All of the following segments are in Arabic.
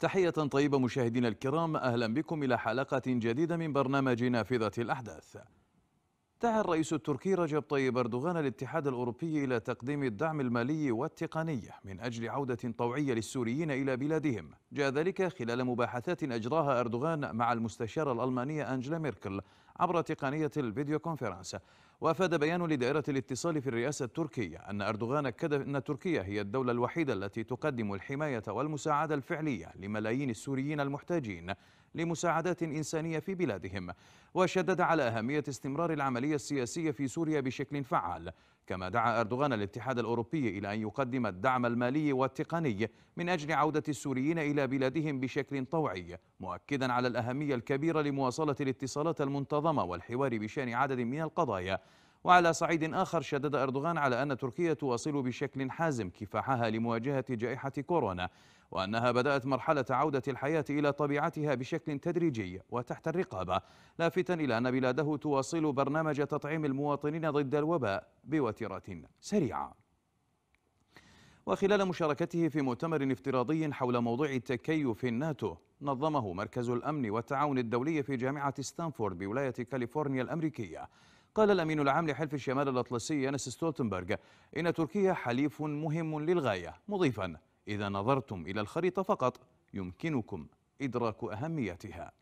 تحية طيبة مشاهدينا الكرام أهلا بكم إلى حلقة جديدة من برنامج نافذة الأحداث دعا الرئيس التركي رجب طيب أردوغان الاتحاد الأوروبي إلى تقديم الدعم المالي والتقني من أجل عودة طوعية للسوريين إلى بلادهم جاء ذلك خلال مباحثات أجراها أردوغان مع المستشارة الألمانية أنجلا ميركل عبر تقنية الفيديو كونفرنس وأفاد بيان لدائرة الاتصال في الرئاسة التركية أن أردوغان أكد أن تركيا هي الدولة الوحيدة التي تقدم الحماية والمساعدة الفعلية لملايين السوريين المحتاجين لمساعدات إنسانية في بلادهم وشدد على أهمية استمرار العملية السياسية في سوريا بشكل فعال كما دعا أردوغان الاتحاد الأوروبي إلى أن يقدم الدعم المالي والتقني من أجل عودة السوريين إلى بلادهم بشكل طوعي مؤكدا على الأهمية الكبيرة لمواصلة الاتصالات المنتظمة والحوار بشأن عدد من القضايا وعلى صعيد آخر شدد أردوغان على أن تركيا تواصل بشكل حازم كفاحها لمواجهة جائحة كورونا وأنها بدأت مرحلة عودة الحياة إلى طبيعتها بشكل تدريجي وتحت الرقابة لافتا إلى أن بلاده تواصل برنامج تطعيم المواطنين ضد الوباء بوتيرة سريعة وخلال مشاركته في مؤتمر افتراضي حول موضوع تكيف الناتو نظمه مركز الأمن والتعاون الدولي في جامعة ستانفورد بولاية كاليفورنيا الأمريكية قال الأمين العام لحلف الشمال الأطلسي يانس ستولتنبرغ إن تركيا حليف مهم للغاية مضيفاً إذا نظرتم إلى الخريطة فقط يمكنكم إدراك أهميتها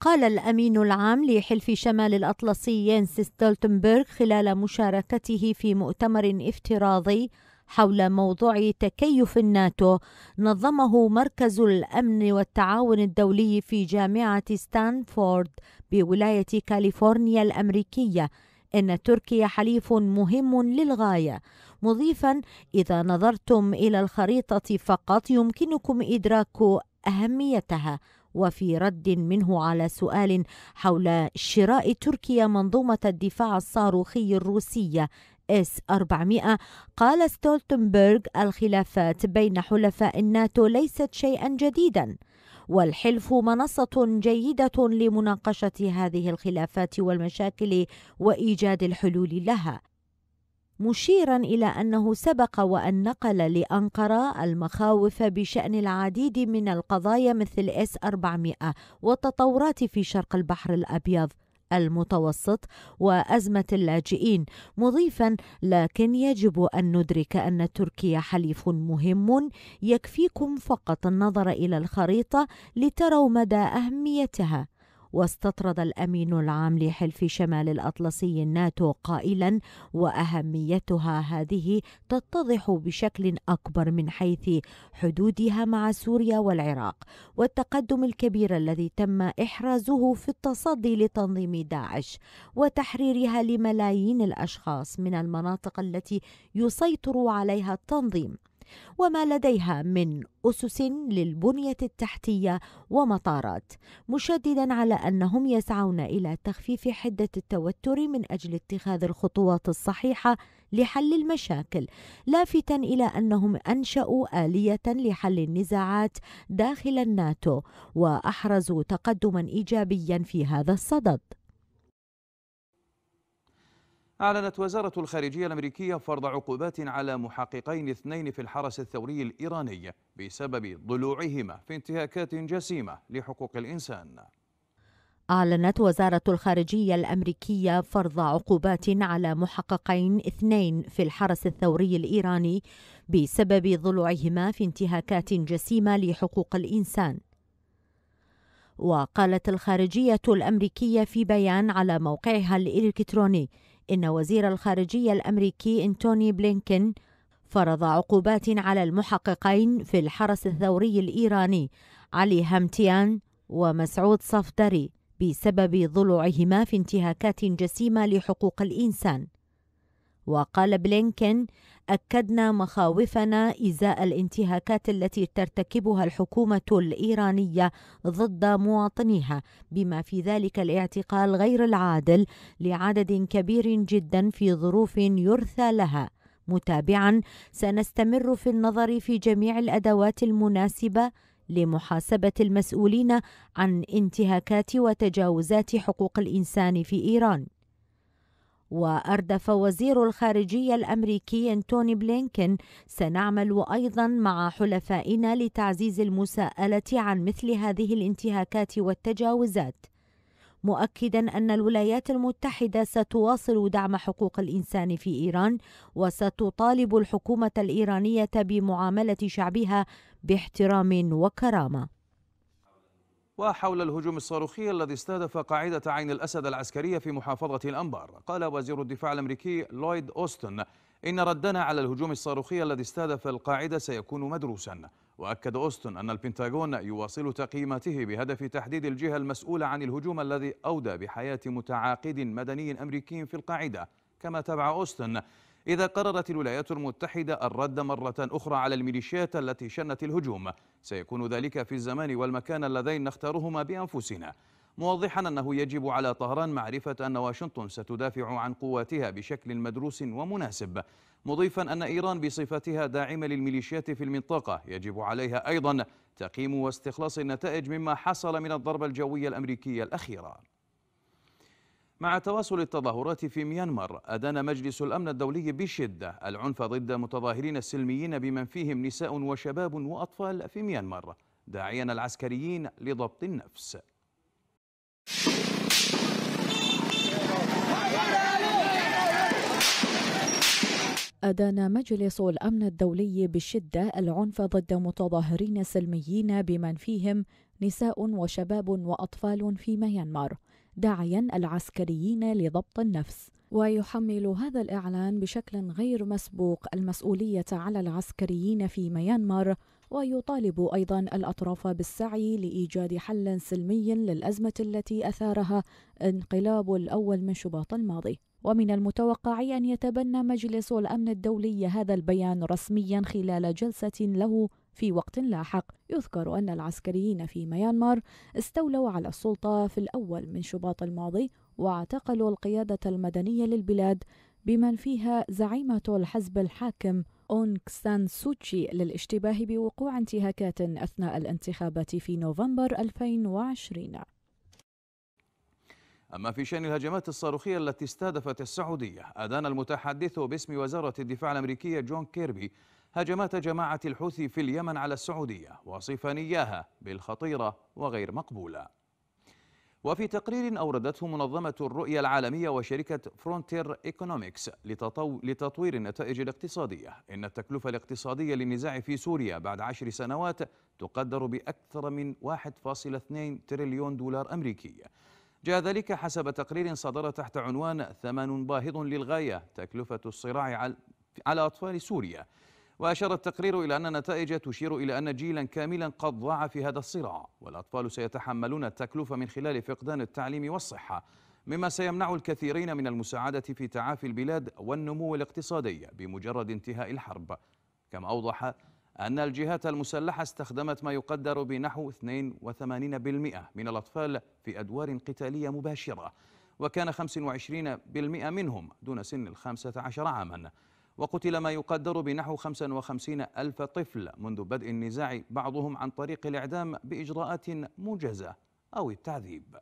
قال الأمين العام لحلف شمال الأطلسي ينس ستولتنبرغ خلال مشاركته في مؤتمر افتراضي حول موضوع تكيف الناتو نظمه مركز الأمن والتعاون الدولي في جامعة ستانفورد بولاية كاليفورنيا الأمريكية إن تركيا حليف مهم للغاية مضيفا إذا نظرتم إلى الخريطة فقط يمكنكم إدراك أهميتها وفي رد منه على سؤال حول شراء تركيا منظومة الدفاع الصاروخي الروسية اس 400 قال ستولتنبرغ الخلافات بين حلفاء الناتو ليست شيئا جديدا والحلف منصة جيدة لمناقشة هذه الخلافات والمشاكل وإيجاد الحلول لها مشيرا إلى أنه سبق وأن نقل لأنقرة المخاوف بشأن العديد من القضايا مثل اس 400 والتطورات في شرق البحر الأبيض المتوسط وأزمة اللاجئين مضيفا لكن يجب أن ندرك أن تركيا حليف مهم يكفيكم فقط النظر إلى الخريطة لتروا مدى أهميتها واستطرد الأمين العام لحلف شمال الأطلسي الناتو قائلا وأهميتها هذه تتضح بشكل أكبر من حيث حدودها مع سوريا والعراق والتقدم الكبير الذي تم إحرازه في التصدي لتنظيم داعش وتحريرها لملايين الأشخاص من المناطق التي يسيطر عليها التنظيم وما لديها من أسس للبنية التحتية ومطارات، مشددا على أنهم يسعون إلى تخفيف حدة التوتر من أجل اتخاذ الخطوات الصحيحة لحل المشاكل، لافتا إلى أنهم أنشأوا آلية لحل النزاعات داخل الناتو، وأحرزوا تقدما إيجابيا في هذا الصدد. أعلنت وزارة الخارجية الأمريكية فرض عقوبات على محققين اثنين في الحرس الثوري الإيراني بسبب ضلوعهما في انتهاكات جسيمة لحقوق الإنسان أعلنت وزارة الخارجية الأمريكية فرض عقوبات على محققين اثنين في الحرس الثوري الإيراني بسبب ضلوعهما في انتهاكات جسيمة لحقوق الإنسان وقالت الخارجية الأمريكية في بيان على موقعها الإلكتروني إن وزير الخارجية الأمريكي أنتوني بلينكن فرض عقوبات على المحققين في الحرس الثوري الإيراني علي همتيان ومسعود صفدري بسبب ضلوعهما في انتهاكات جسيمة لحقوق الإنسان وقال بلينكن اكدنا مخاوفنا ازاء الانتهاكات التي ترتكبها الحكومه الايرانيه ضد مواطنيها بما في ذلك الاعتقال غير العادل لعدد كبير جدا في ظروف يرثى لها متابعا سنستمر في النظر في جميع الادوات المناسبه لمحاسبه المسؤولين عن انتهاكات وتجاوزات حقوق الانسان في ايران واردف وزير الخارجيه الامريكي انتوني بلينكن سنعمل ايضا مع حلفائنا لتعزيز المساءله عن مثل هذه الانتهاكات والتجاوزات مؤكدا ان الولايات المتحده ستواصل دعم حقوق الانسان في ايران وستطالب الحكومه الايرانيه بمعامله شعبها باحترام وكرامه وحول الهجوم الصاروخي الذي استهدف قاعدة عين الأسد العسكرية في محافظة الأنبار قال وزير الدفاع الأمريكي لويد أوستن إن ردنا على الهجوم الصاروخي الذي استهدف القاعدة سيكون مدروسا وأكد أوستن أن البنتاغون يواصل تقييماته بهدف تحديد الجهة المسؤولة عن الهجوم الذي أودى بحياة متعاقد مدني أمريكي في القاعدة كما تابع أوستن إذا قررت الولايات المتحدة الرد مرة أخرى على الميليشيات التي شنت الهجوم سيكون ذلك في الزمان والمكان اللذين نختارهما بأنفسنا موضحا أنه يجب على طهران معرفة أن واشنطن ستدافع عن قواتها بشكل مدروس ومناسب مضيفا أن إيران بصفتها داعمة للميليشيات في المنطقة يجب عليها أيضا تقييم واستخلاص النتائج مما حصل من الضربة الجوية الأمريكية الأخيرة مع تواصل التظاهرات في ميانمار أدان مجلس الأمن الدولي بشدة العنف ضد متظاهرين السلميين بمن فيهم نساء وشباب وأطفال في ميانمار داعيا العسكريين لضبط النفس أدان مجلس الأمن الدولي بشدة العنف ضد متظاهرين سلميين بمن فيهم نساء وشباب وأطفال في ميانمار داعيا العسكريين لضبط النفس ويحمل هذا الإعلان بشكل غير مسبوق المسؤولية على العسكريين في ميانمار ويطالب ايضا الاطراف بالسعي لايجاد حل سلمي للازمه التي اثارها انقلاب الاول من شباط الماضي ومن المتوقع ان يتبنى مجلس الامن الدولي هذا البيان رسميا خلال جلسه له في وقت لاحق يذكر أن العسكريين في ميانمار استولوا على السلطة في الأول من شباط الماضي واعتقلوا القيادة المدنية للبلاد بمن فيها زعيمة الحزب الحاكم أونغ سان سوتشي للاشتباه بوقوع انتهاكات أثناء الانتخابات في نوفمبر 2020 أما في شأن الهجمات الصاروخية التي استهدفت السعودية أدان المتحدث باسم وزارة الدفاع الأمريكية جون كيربي هجمات جماعة الحوثي في اليمن على السعودية وصفا إياها بالخطيرة وغير مقبولة وفي تقرير أوردته منظمة الرؤية العالمية وشركة فرونتير إيكونوميكس لتطوير النتائج الاقتصادية إن التكلفة الاقتصادية للنزاع في سوريا بعد عشر سنوات تقدر بأكثر من 1.2 تريليون دولار أمريكي جاء ذلك حسب تقرير صدر تحت عنوان ثمن باهظ للغاية تكلفة الصراع على أطفال سوريا وأشار التقرير إلى أن النتائج تشير إلى أن جيلا كاملا قد ضاع في هذا الصراع والأطفال سيتحملون التكلفة من خلال فقدان التعليم والصحة مما سيمنع الكثيرين من المساعدة في تعافي البلاد والنمو الاقتصادي بمجرد انتهاء الحرب كما أوضح أن الجهات المسلحة استخدمت ما يقدر بنحو 82% من الأطفال في أدوار قتالية مباشرة وكان 25% منهم دون سن الخامسة عشر عاماً وقتل ما يقدر بنحو 55 ألف طفل منذ بدء النزاع بعضهم عن طريق الإعدام بإجراءات موجزة أو التعذيب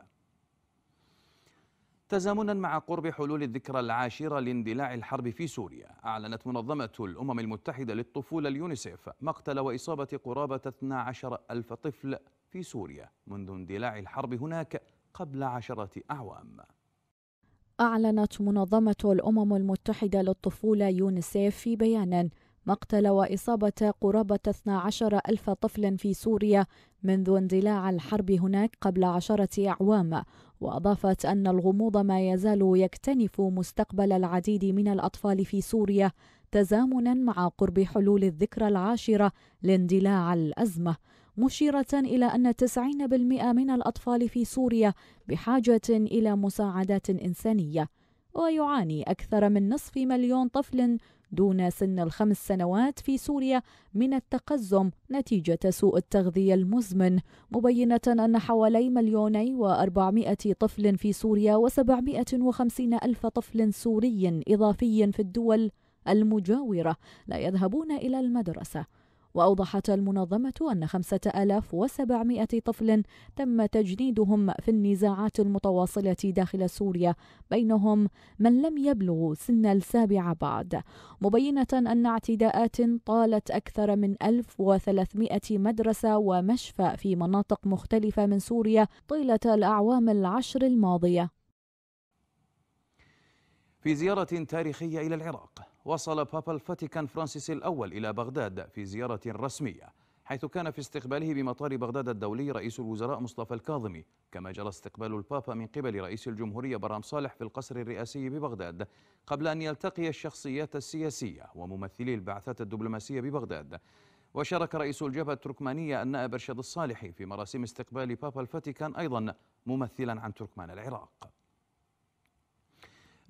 تزامنا مع قرب حلول الذكرى العاشرة لاندلاع الحرب في سوريا أعلنت منظمة الأمم المتحدة للطفولة اليونيسف مقتل وإصابة قرابة 12 ألف طفل في سوريا منذ اندلاع الحرب هناك قبل عشرة أعوام أعلنت منظمة الأمم المتحدة للطفولة يونسيف في بيان مقتل وإصابة قرابة 12 ألف طفل في سوريا منذ اندلاع الحرب هناك قبل عشرة أعوام وأضافت أن الغموض ما يزال يكتنف مستقبل العديد من الأطفال في سوريا تزامنا مع قرب حلول الذكرى العاشرة لاندلاع الأزمة مشيرة إلى أن 90% من الأطفال في سوريا بحاجة إلى مساعدات إنسانية ويعاني أكثر من نصف مليون طفل دون سن الخمس سنوات في سوريا من التقزم نتيجة سوء التغذية المزمن مبينة أن حوالي مليوني وأربعمائة طفل في سوريا وسبعمائة وخمسين ألف طفل سوري إضافي في الدول المجاورة لا يذهبون إلى المدرسة وأوضحت المنظمة أن 5700 طفل تم تجنيدهم في النزاعات المتواصلة داخل سوريا بينهم من لم يبلغ سن السابعة بعد مبينة أن اعتداءات طالت أكثر من 1300 مدرسة ومشفى في مناطق مختلفة من سوريا طيلة الأعوام العشر الماضية في زيارة تاريخية إلى العراق وصل بابا الفاتيكان فرانسيس الأول إلى بغداد في زيارة رسمية حيث كان في استقباله بمطار بغداد الدولي رئيس الوزراء مصطفى الكاظمي كما جرى استقبال البابا من قبل رئيس الجمهورية برام صالح في القصر الرئاسي ببغداد قبل أن يلتقي الشخصيات السياسية وممثلي البعثات الدبلوماسية ببغداد وشارك رئيس الجبهة التركمانية النائب أرشد الصالحي في مراسم استقبال بابا الفاتيكان أيضا ممثلا عن تركمان العراق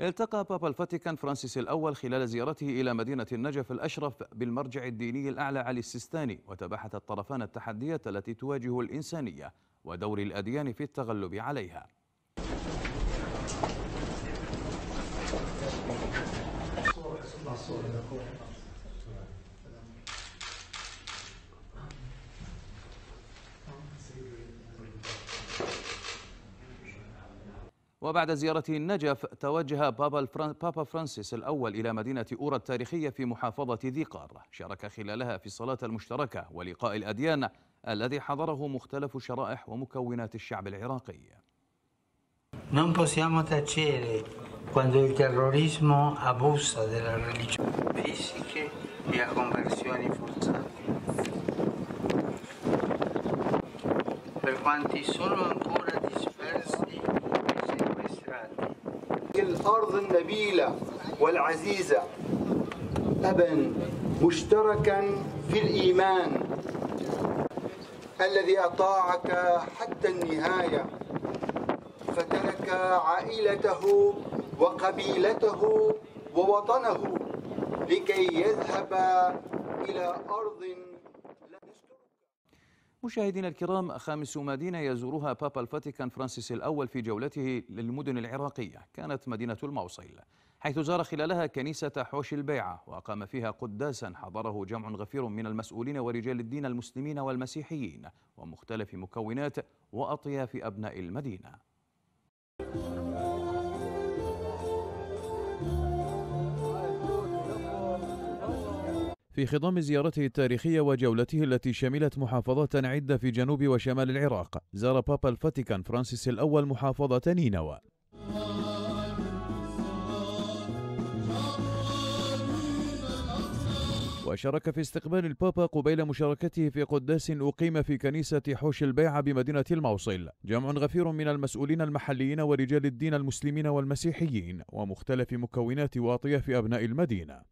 التقى بابا الفاتيكان فرانسيس الأول خلال زيارته إلى مدينة النجف الأشرف بالمرجع الديني الأعلى علي السيستاني وتباحث الطرفان التحديات التي تواجه الإنسانية ودور الأديان في التغلب عليها وبعد زيارة النجف توجه بابا, بابا فرانسيس الأول إلى مدينة أورا التاريخية في محافظة ذي قار شارك خلالها في الصلاة المشتركة ولقاء الأديان الذي حضره مختلف شرائح ومكونات الشعب العراقي Non possiamo tacere quando il terrorismo abusa della religione fisiche e a conversioni forzate. Per quanti sono ancora الأرض النبيلة والعزيزة أبا مشتركا في الإيمان الذي أطاعك حتى النهاية فترك عائلته وقبيلته ووطنه لكي يذهب إلى أرض مشاهدينا الكرام خامس مدينة يزورها بابا الفاتيكان فرانسيس الأول في جولته للمدن العراقية كانت مدينة الموصل حيث زار خلالها كنيسة حوش البيعة وأقام فيها قداسا حضره جمع غفير من المسؤولين ورجال الدين المسلمين والمسيحيين ومختلف مكونات وأطياف أبناء المدينة في خضام زيارته التاريخية وجولته التي شملت محافظات عدة في جنوب وشمال العراق زار بابا الفاتيكان فرانسيس الأول محافظة نينوى وشارك في استقبال البابا قبيل مشاركته في قداس أقيم في كنيسة حوش البيعة بمدينة الموصل جمع غفير من المسؤولين المحليين ورجال الدين المسلمين والمسيحيين ومختلف مكونات وأطياف أبناء المدينة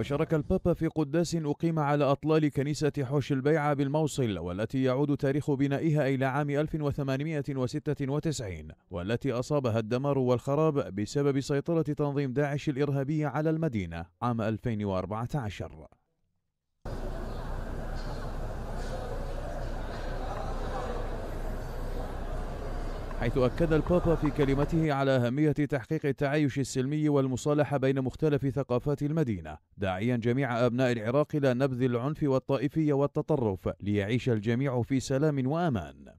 وشارك البابا في قداس أقيم على أطلال كنيسة حوش البيعة بالموصل والتي يعود تاريخ بنائها إلى عام 1896 والتي أصابها الدمار والخراب بسبب سيطرة تنظيم داعش الإرهابي على المدينة عام 2014 حيث أكد البابا في كلمته على أهمية تحقيق التعايش السلمي والمصالحة بين مختلف ثقافات المدينة داعيا جميع أبناء العراق إلى نبذ العنف والطائفية والتطرف ليعيش الجميع في سلام وأمان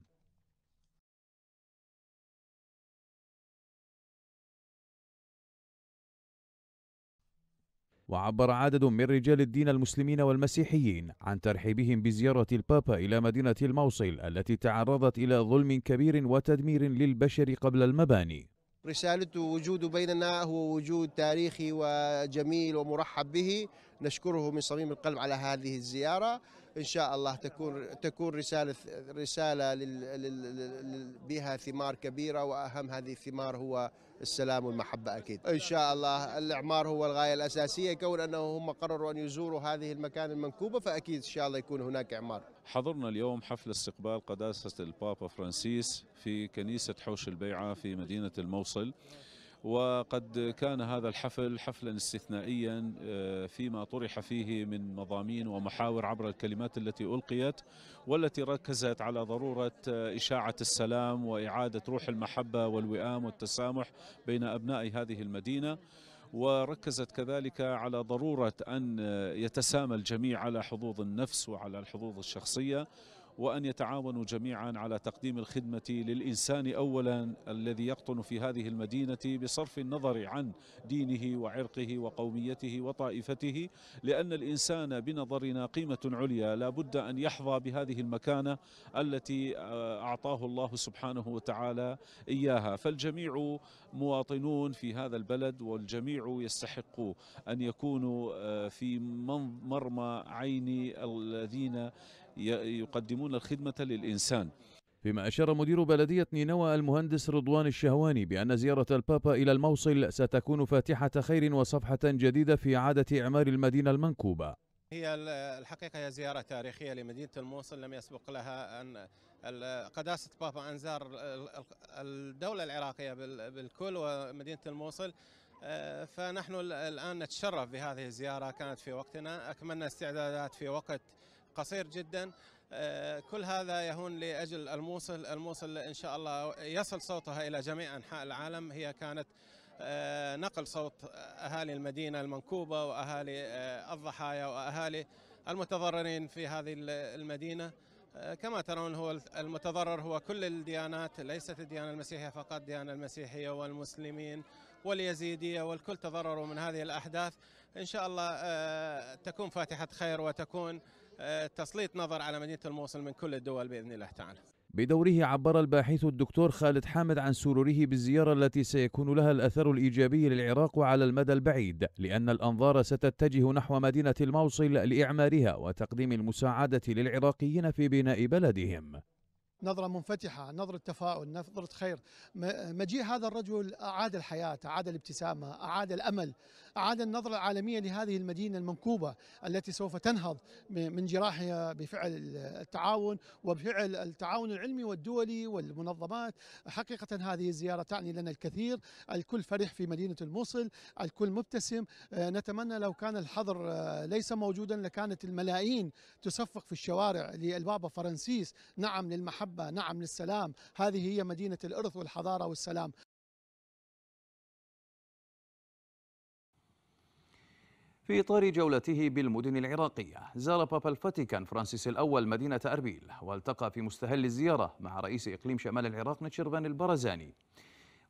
وعبر عدد من رجال الدين المسلمين والمسيحيين عن ترحيبهم بزيارة البابا إلى مدينة الموصل التي تعرضت إلى ظلم كبير وتدمير للبشر قبل المباني رسالته وجوده بيننا هو وجود تاريخي وجميل ومرحب به نشكره من صميم القلب على هذه الزيارة إن شاء الله تكون تكون رسالة رسالة بها ثمار كبيرة وأهم هذه الثمار هو السلام والمحبة أكيد إن شاء الله الإعمار هو الغاية الأساسية كون أنه هم قرروا أن يزوروا هذه المكان المنكوبة فأكيد إن شاء الله يكون هناك إعمار حضرنا اليوم حفل استقبال قداسة البابا فرانسيس في كنيسة حوش البيعة في مدينة الموصل وقد كان هذا الحفل حفلا استثنائيا آه، فيما طرح فيه من مضامين ومحاور عبر الكلمات التي ألقيت والتي ركزت على ضرورة آه، إشاعة السلام وإعادة روح المحبة والوئام والتسامح بين أبناء هذه المدينة وركزت كذلك على ضرورة أن آه، يتسامى الجميع على حظوظ النفس وعلى الحظوظ الشخصية وأن يتعاونوا جميعا على تقديم الخدمة للإنسان أولا الذي يقطن في هذه المدينة بصرف النظر عن دينه وعرقه وقوميته وطائفته لأن الإنسان بنظرنا قيمة عليا لا بد أن يحظى بهذه المكانة التي آه، أعطاه الله سبحانه وتعالى إياها فالجميع مواطنون في هذا البلد والجميع يستحق أن يكونوا آه، في مرمى عين الذين يقدمون الخدمة للإنسان فيما أشار مدير بلدية نينوى المهندس رضوان الشهواني بأن زيارة البابا إلى الموصل ستكون فاتحة خير وصفحة جديدة في إعادة إعمار المدينة المنكوبة هي الحقيقة هي زيارة تاريخية لمدينة الموصل لم يسبق لها أن قداسة بابا أن زار الدولة العراقية بالكل ومدينة الموصل آه، فنحن الآن نتشرف بهذه الزيارة كانت في وقتنا أكملنا استعدادات في وقت قصير جدا آه، كل هذا يهون لاجل الموصل، الموصل ان شاء الله يصل صوتها الى جميع انحاء العالم، هي كانت آه، نقل صوت اهالي المدينه المنكوبه واهالي آه، الضحايا واهالي المتضررين في هذه المدينه. كما ترون هو المتضرر هو كل الديانات ليست الديانة المسيحية فقط الديانة المسيحية والمسلمين واليزيدية والكل تضرروا من هذه الأحداث إن شاء الله تكون فاتحة خير وتكون آه، تسليط نظر على مدينه الموصل من كل الدول باذن الله تعالى. بدوره عبر الباحث الدكتور خالد حامد عن سروره بالزياره التي سيكون لها الاثر الايجابي للعراق على المدى البعيد، لان الانظار ستتجه نحو مدينه الموصل لاعمارها وتقديم المساعده للعراقيين في بناء بلدهم. نظرة منفتحة نظرة تفاؤل نظرة خير مجيء هذا الرجل أعاد الحياة أعاد الابتسامة أعاد الأمل أعاد النظرة العالمية لهذه المدينة المنكوبة التي سوف تنهض من جراحها بفعل التعاون وبفعل التعاون العلمي والدولي والمنظمات حقيقة هذه الزيارة تعني لنا الكثير الكل فرح في مدينة الموصل الكل مبتسم آه، نتمنى لو كان الحظر آه، ليس موجودا لكانت الملايين تصفق في الشوارع للبابا فرنسيس نعم للمحبة المحبة نعم للسلام هذه هي مدينة الإرث والحضارة والسلام في إطار جولته بالمدن العراقية زار بابا الفاتيكان فرانسيس الأول مدينة أربيل والتقى في مستهل الزيارة مع رئيس إقليم شمال العراق نتشربان البرزاني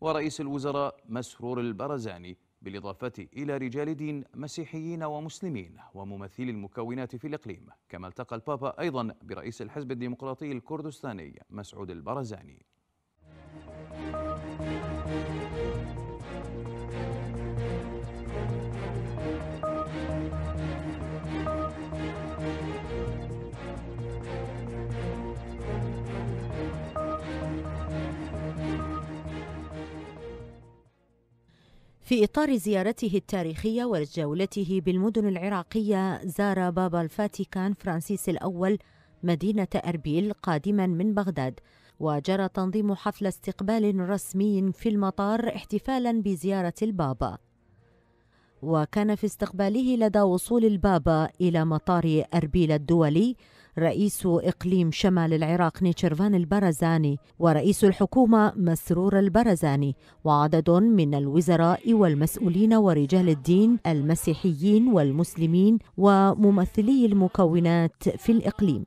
ورئيس الوزراء مسرور البرزاني بالإضافة إلى رجال دين مسيحيين ومسلمين وممثلي المكونات في الإقليم كما التقى البابا أيضا برئيس الحزب الديمقراطي الكردستاني مسعود البرزاني في إطار زيارته التاريخية وجولته بالمدن العراقية زار بابا الفاتيكان فرانسيس الأول مدينة أربيل قادما من بغداد وجرى تنظيم حفل استقبال رسمي في المطار احتفالا بزيارة البابا وكان في استقباله لدى وصول البابا إلى مطار أربيل الدولي رئيس إقليم شمال العراق نيتشرفان البرزاني ورئيس الحكومة مسرور البرزاني وعدد من الوزراء والمسؤولين ورجال الدين المسيحيين والمسلمين وممثلي المكونات في الإقليم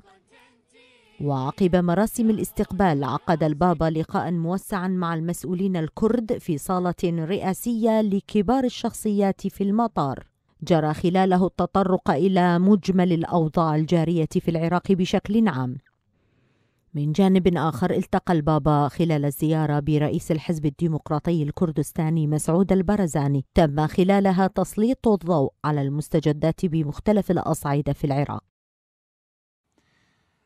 وعقب مراسم الاستقبال عقد البابا لقاء موسعا مع المسؤولين الكرد في صاله رئاسيه لكبار الشخصيات في المطار جرى خلاله التطرق الى مجمل الاوضاع الجاريه في العراق بشكل عام من جانب آخر التقى البابا خلال الزيارة برئيس الحزب الديمقراطي الكردستاني مسعود البرزاني تم خلالها تسليط الضوء على المستجدات بمختلف الأصعدة في العراق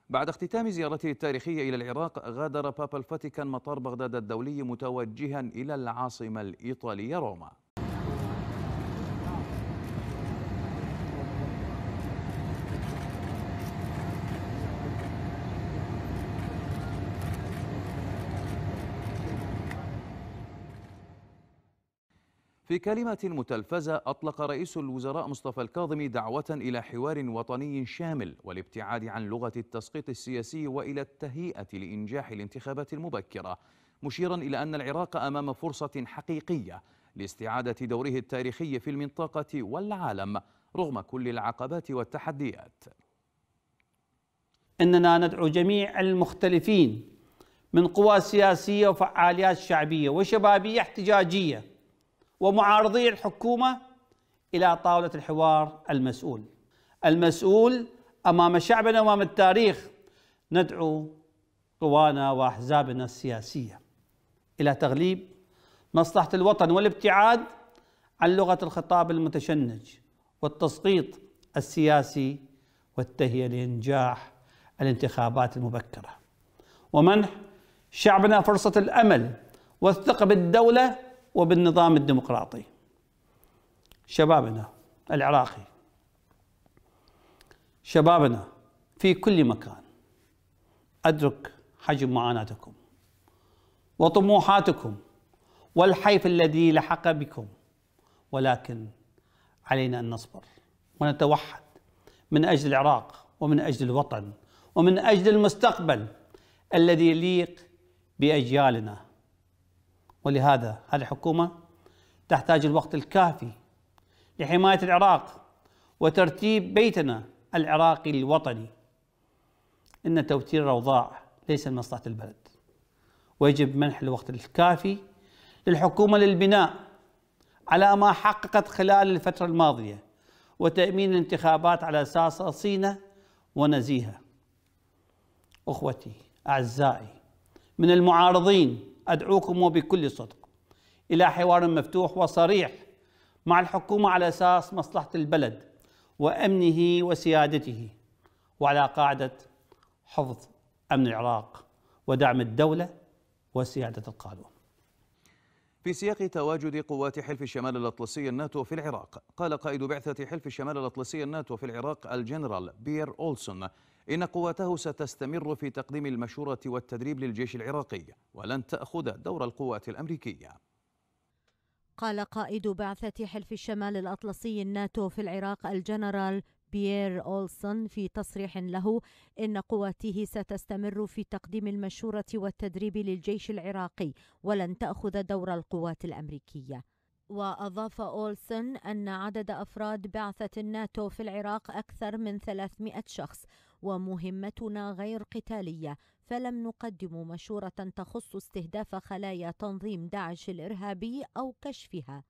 بعد اختتام زيارته التاريخية إلى العراق غادر بابا الفاتيكان مطار بغداد الدولي متوجها إلى العاصمة الإيطالية روما في كلمة متلفزة أطلق رئيس الوزراء مصطفى الكاظمي دعوة إلى حوار وطني شامل والابتعاد عن لغة التسقيط السياسي وإلى التهيئة لإنجاح الانتخابات المبكرة مشيرا إلى أن العراق أمام فرصة حقيقية لاستعادة دوره التاريخي في المنطقة والعالم رغم كل العقبات والتحديات إننا ندعو جميع المختلفين من قوى سياسية وفعاليات شعبية وشبابية احتجاجية ومعارضي الحكومه الى طاوله الحوار المسؤول. المسؤول امام شعبنا وامام التاريخ ندعو قوانا واحزابنا السياسيه الى تغليب مصلحه الوطن والابتعاد عن لغه الخطاب المتشنج والتسقيط السياسي والتهيئه لانجاح الانتخابات المبكره ومنح شعبنا فرصه الامل والثقه بالدوله وبالنظام الديمقراطي شبابنا العراقي شبابنا في كل مكان أدرك حجم معاناتكم وطموحاتكم والحيف الذي لحق بكم ولكن علينا أن نصبر ونتوحد من أجل العراق ومن أجل الوطن ومن أجل المستقبل الذي يليق بأجيالنا ولهذا هذه الحكومة تحتاج الوقت الكافي لحماية العراق وترتيب بيتنا العراقي الوطني إن توتير الأوضاع ليس لمصلحة البلد ويجب منح الوقت الكافي للحكومة للبناء على ما حققت خلال الفترة الماضية وتأمين الانتخابات على أساس أصينة ونزيهة أخوتي أعزائي من المعارضين أدعوكم وبكل صدق إلى حوار مفتوح وصريح مع الحكومة على أساس مصلحة البلد وأمنه وسيادته وعلى قاعدة حفظ أمن العراق ودعم الدولة وسيادة القانون في سياق تواجد قوات حلف الشمال الأطلسي الناتو في العراق قال قائد بعثة حلف الشمال الأطلسي الناتو في العراق الجنرال بير أولسون إن قواته ستستمر في تقديم المشورة والتدريب للجيش العراقي ولن تأخذ دور القوات الأمريكية قال قائد بعثة حلف الشمال الأطلسي الناتو في العراق الجنرال بيير أولسون في تصريح له إن قواته ستستمر في تقديم المشورة والتدريب للجيش العراقي ولن تأخذ دور القوات الأمريكية وأضاف أولسون أن عدد أفراد بعثة الناتو في العراق أكثر من 300 شخص ومهمتنا غير قتالية فلم نقدم مشورة تخص استهداف خلايا تنظيم داعش الإرهابي أو كشفها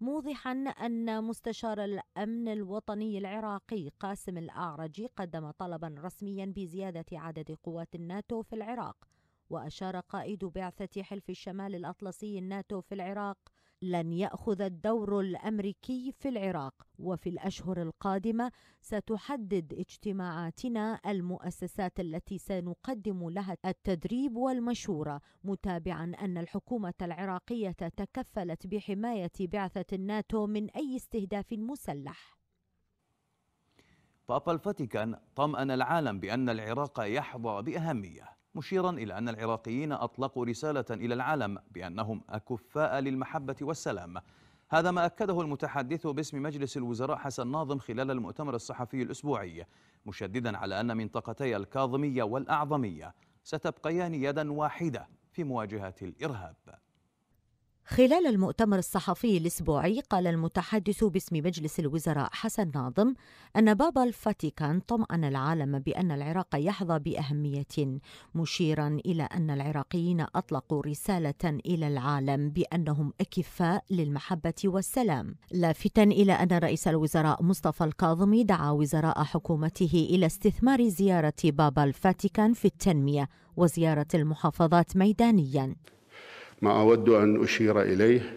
موضحا أن مستشار الأمن الوطني العراقي قاسم الأعرجي قدم طلبا رسميا بزيادة عدد قوات الناتو في العراق وأشار قائد بعثة حلف الشمال الأطلسي الناتو في العراق لن ياخذ الدور الامريكي في العراق وفي الاشهر القادمه ستحدد اجتماعاتنا المؤسسات التي سنقدم لها التدريب والمشوره متابعا ان الحكومه العراقيه تكفلت بحمايه بعثه الناتو من اي استهداف مسلح بابا الفاتيكان طمأن العالم بأن العراق يحظى بأهمية مشيرا إلى أن العراقيين أطلقوا رسالة إلى العالم بأنهم أكفاء للمحبة والسلام هذا ما أكده المتحدث باسم مجلس الوزراء حسن ناظم خلال المؤتمر الصحفي الأسبوعي مشددا على أن منطقتي الكاظمية والأعظمية ستبقيان يدا واحدة في مواجهة الإرهاب خلال المؤتمر الصحفي الأسبوعي قال المتحدث باسم مجلس الوزراء حسن ناظم أن باب الفاتيكان طمأن العالم بأن العراق يحظى بأهمية مشيرا إلى أن العراقيين أطلقوا رسالة إلى العالم بأنهم أكفاء للمحبة والسلام لافتا إلى أن رئيس الوزراء مصطفى الكاظمي دعا وزراء حكومته إلى استثمار زيارة باب الفاتيكان في التنمية وزيارة المحافظات ميدانيا ما أود أن أشير إليه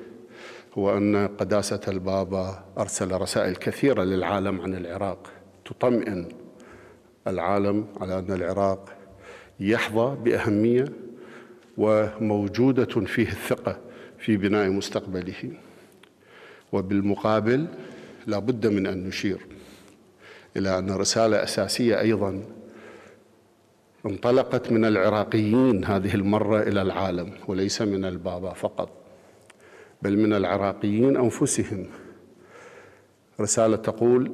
هو أن قداسة البابا أرسل رسائل كثيرة للعالم عن العراق تطمئن العالم على أن العراق يحظى بأهمية وموجودة فيه الثقة في بناء مستقبله وبالمقابل لا بد من أن نشير إلى أن رسالة أساسية أيضاً انطلقت من العراقيين هذه المرة إلى العالم وليس من البابا فقط بل من العراقيين أنفسهم رسالة تقول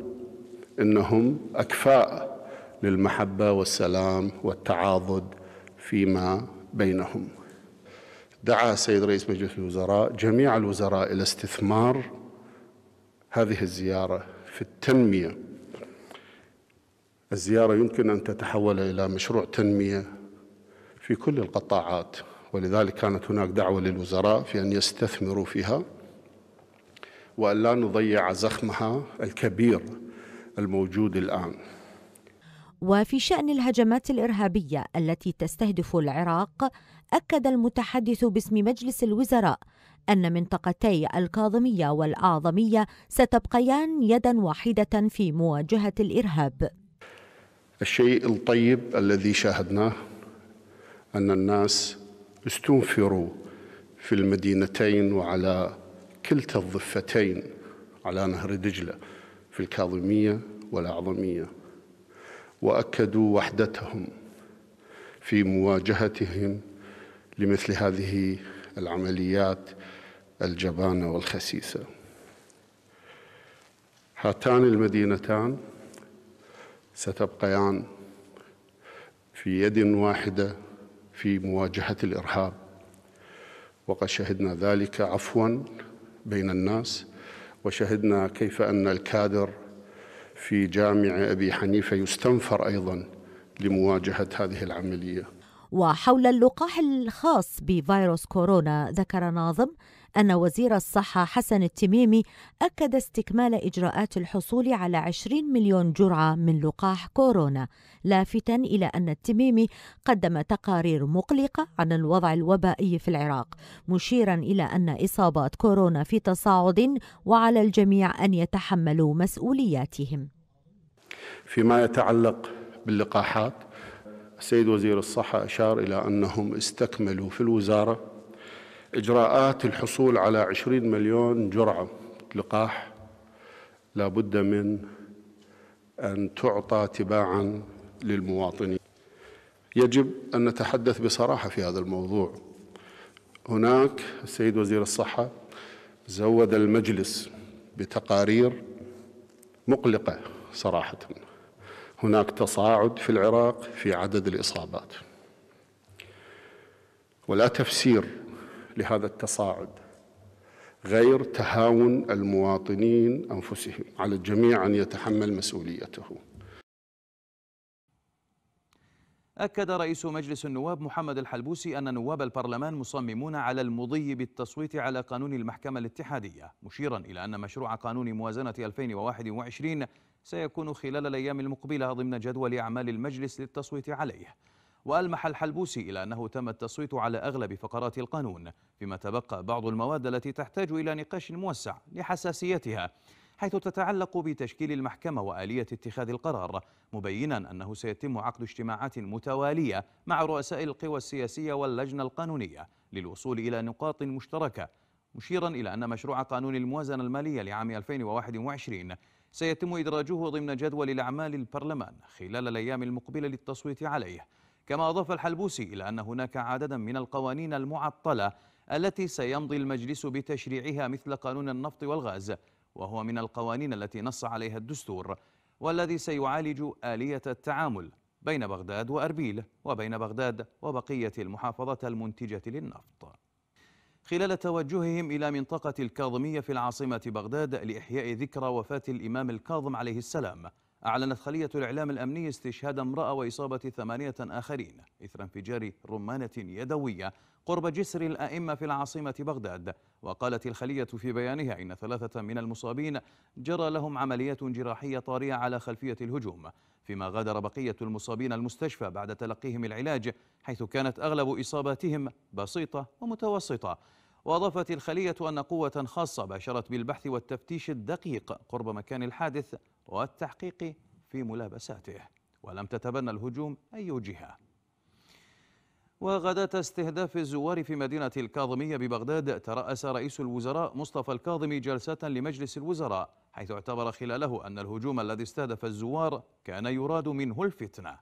إنهم أكفاء للمحبة والسلام والتعاضد فيما بينهم دعا السيد رئيس مجلس الوزراء جميع الوزراء إلى استثمار هذه الزيارة في التنمية الزيارة يمكن أن تتحول إلى مشروع تنمية في كل القطاعات ولذلك كانت هناك دعوة للوزراء في أن يستثمروا فيها وأن لا نضيع زخمها الكبير الموجود الآن وفي شأن الهجمات الإرهابية التي تستهدف العراق أكد المتحدث باسم مجلس الوزراء أن منطقتي الكاظمية والأعظمية ستبقيان يدا واحدة في مواجهة الإرهاب الشيء الطيب الذي شاهدناه أن الناس استنفروا في المدينتين وعلى كلتا الضفتين على نهر دجلة في الكاظمية والأعظمية وأكدوا وحدتهم في مواجهتهم لمثل هذه العمليات الجبانة والخسيسة هاتان المدينتان ستبقيان في يد واحدة في مواجهة الإرهاب وقد شهدنا ذلك عفوا بين الناس وشهدنا كيف أن الكادر في جامع أبي حنيفة يستنفر أيضا لمواجهة هذه العملية وحول اللقاح الخاص بفيروس كورونا ذكر ناظم أن وزير الصحة حسن التميمي أكد استكمال إجراءات الحصول على 20 مليون جرعة من لقاح كورونا لافتا إلى أن التميمي قدم تقارير مقلقة عن الوضع الوبائي في العراق مشيرا إلى أن إصابات كورونا في تصاعد وعلى الجميع أن يتحملوا مسؤولياتهم فيما يتعلق باللقاحات السيد وزير الصحة أشار إلى أنهم استكملوا في الوزارة إجراءات الحصول على 20 مليون جرعة لقاح لابد من أن تعطى تباعا للمواطنين يجب أن نتحدث بصراحة في هذا الموضوع هناك السيد وزير الصحة زود المجلس بتقارير مقلقة صراحة هناك تصاعد في العراق في عدد الإصابات ولا تفسير لهذا التصاعد غير تهاون المواطنين انفسهم على الجميع ان يتحمل مسؤوليته أكد رئيس مجلس النواب محمد الحلبوسي أن نواب البرلمان مصممون على المضي بالتصويت على قانون المحكمة الاتحادية مشيرا إلى أن مشروع قانون موازنة 2021 سيكون خلال الأيام المقبلة ضمن جدول أعمال المجلس للتصويت عليه وألمح الحلبوسي إلى أنه تم التصويت على أغلب فقرات القانون فيما تبقى بعض المواد التي تحتاج إلى نقاش موسع لحساسيتها حيث تتعلق بتشكيل المحكمة وآلية اتخاذ القرار مبينا أنه سيتم عقد اجتماعات متوالية مع رؤساء القوى السياسية واللجنة القانونية للوصول إلى نقاط مشتركة مشيرا إلى أن مشروع قانون الموازنة المالية لعام 2021 سيتم إدراجه ضمن جدول الأعمال البرلمان خلال الأيام المقبلة للتصويت عليه كما أضاف الحلبوسي إلى أن هناك عددا من القوانين المعطلة التي سيمضي المجلس بتشريعها مثل قانون النفط والغاز وهو من القوانين التي نص عليها الدستور والذي سيعالج آلية التعامل بين بغداد وأربيل وبين بغداد وبقية المحافظات المنتجة للنفط خلال توجههم إلى منطقة الكاظمية في العاصمة بغداد لإحياء ذكرى وفاة الإمام الكاظم عليه السلام أعلنت خلية الإعلام الأمني استشهاد امرأة وإصابة ثمانية آخرين إثر انفجار رمانة يدوية قرب جسر الأئمة في العاصمة بغداد وقالت الخلية في بيانها إن ثلاثة من المصابين جرى لهم عمليات جراحية طارئة على خلفية الهجوم فيما غادر بقية المصابين المستشفى بعد تلقيهم العلاج حيث كانت أغلب إصاباتهم بسيطة ومتوسطة وأضافت الخلية أن قوة خاصة باشرت بالبحث والتفتيش الدقيق قرب مكان الحادث والتحقيق في ملابساته ولم تتبنى الهجوم أي جهة وغداة استهداف الزوار في مدينة الكاظمية ببغداد ترأس رئيس الوزراء مصطفى الكاظمي جلسة لمجلس الوزراء حيث اعتبر خلاله أن الهجوم الذي استهدف الزوار كان يراد منه الفتنة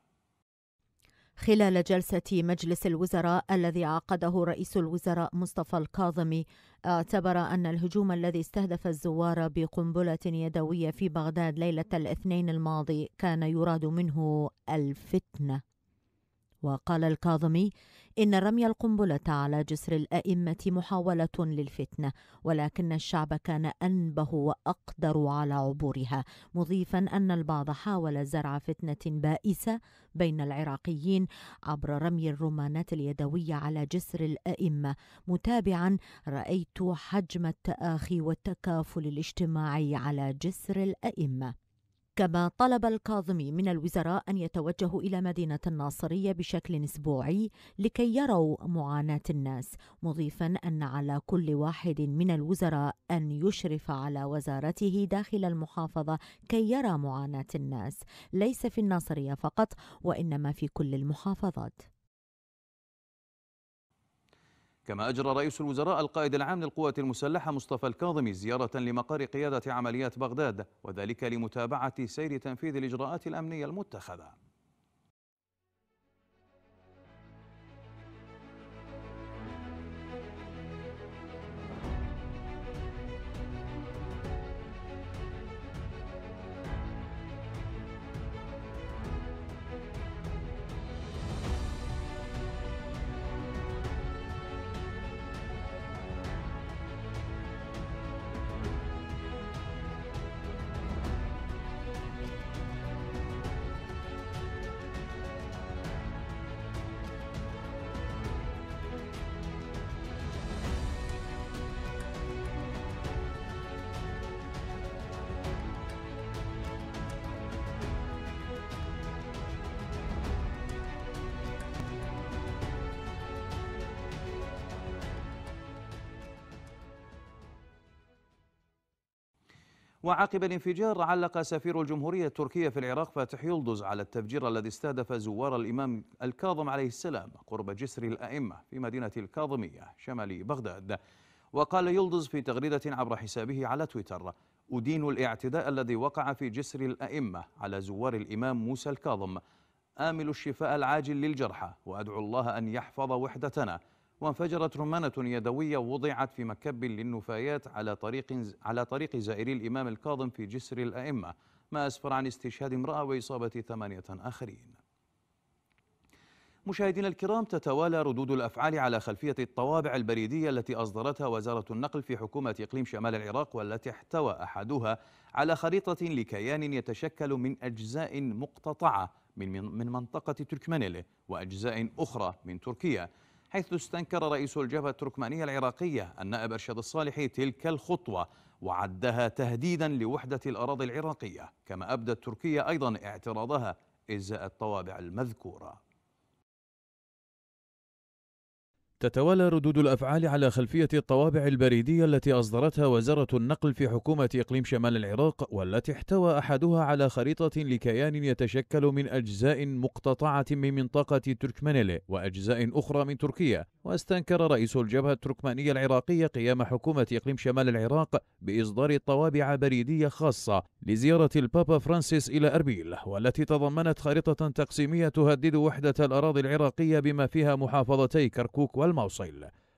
خلال جلسة مجلس الوزراء الذي عقده رئيس الوزراء مصطفى الكاظمي اعتبر أن الهجوم الذي استهدف الزوار بقنبلة يدوية في بغداد ليلة الاثنين الماضي كان يراد منه الفتنة وقال الكاظمي إن رمي القنبلة على جسر الأئمة محاولة للفتنة ولكن الشعب كان أنبه وأقدر على عبورها مضيفا أن البعض حاول زرع فتنة بائسة بين العراقيين عبر رمي الرمانات اليدوية على جسر الأئمة متابعا رأيت حجم التآخي والتكافل الاجتماعي على جسر الأئمة كما طلب الكاظمي من الوزراء أن يتوجهوا إلى مدينة الناصرية بشكل أسبوعي لكي يروا معاناة الناس مضيفا أن على كل واحد من الوزراء أن يشرف على وزارته داخل المحافظة كي يرى معاناة الناس ليس في الناصرية فقط وإنما في كل المحافظات كما أجرى رئيس الوزراء القائد العام للقوات المسلحة مصطفى الكاظمي زيارة لمقر قيادة عمليات بغداد وذلك لمتابعة سير تنفيذ الإجراءات الأمنية المتخذة وعقب الانفجار علق سفير الجمهورية التركية في العراق فاتح يلدز على التفجير الذي استهدف زوار الإمام الكاظم عليه السلام قرب جسر الأئمة في مدينة الكاظمية شمال بغداد وقال يلدز في تغريدة عبر حسابه على تويتر أدين الاعتداء الذي وقع في جسر الأئمة على زوار الإمام موسى الكاظم آمل الشفاء العاجل للجرحى وأدعو الله أن يحفظ وحدتنا وانفجرت رمانة يدوية وضعت في مكب للنفايات على طريق على طريق زائري الإمام الكاظم في جسر الأئمة ما أسفر عن استشهاد امرأة وإصابة ثمانية آخرين مشاهدينا الكرام تتوالى ردود الأفعال على خلفية الطوابع البريدية التي أصدرتها وزارة النقل في حكومة إقليم شمال العراق والتي احتوى أحدها على خريطة لكيان يتشكل من أجزاء مقتطعة من, من منطقة تركمانلة وأجزاء أخرى من تركيا حيث استنكر رئيس الجبهة التركمانية العراقية النائب أرشد الصالحي تلك الخطوة وعدها تهديدا لوحدة الأراضي العراقية كما أبدت تركيا أيضا اعتراضها إزاء الطوابع المذكورة تتوالى ردود الأفعال على خلفية الطوابع البريدية التي أصدرتها وزارة النقل في حكومة إقليم شمال العراق والتي احتوى أحدها على خريطة لكيان يتشكل من أجزاء مقتطعة من منطقة تركمانيلي وأجزاء أخرى من تركيا واستنكر رئيس الجبهة التركمانية العراقية قيام حكومة إقليم شمال العراق بإصدار طوابع بريدية خاصة لزيارة البابا فرانسيس إلى أربيل والتي تضمنت خريطة تقسيمية تهدد وحدة الأراضي العراقية بما فيها محافظتي كركوك والمعارض والموصل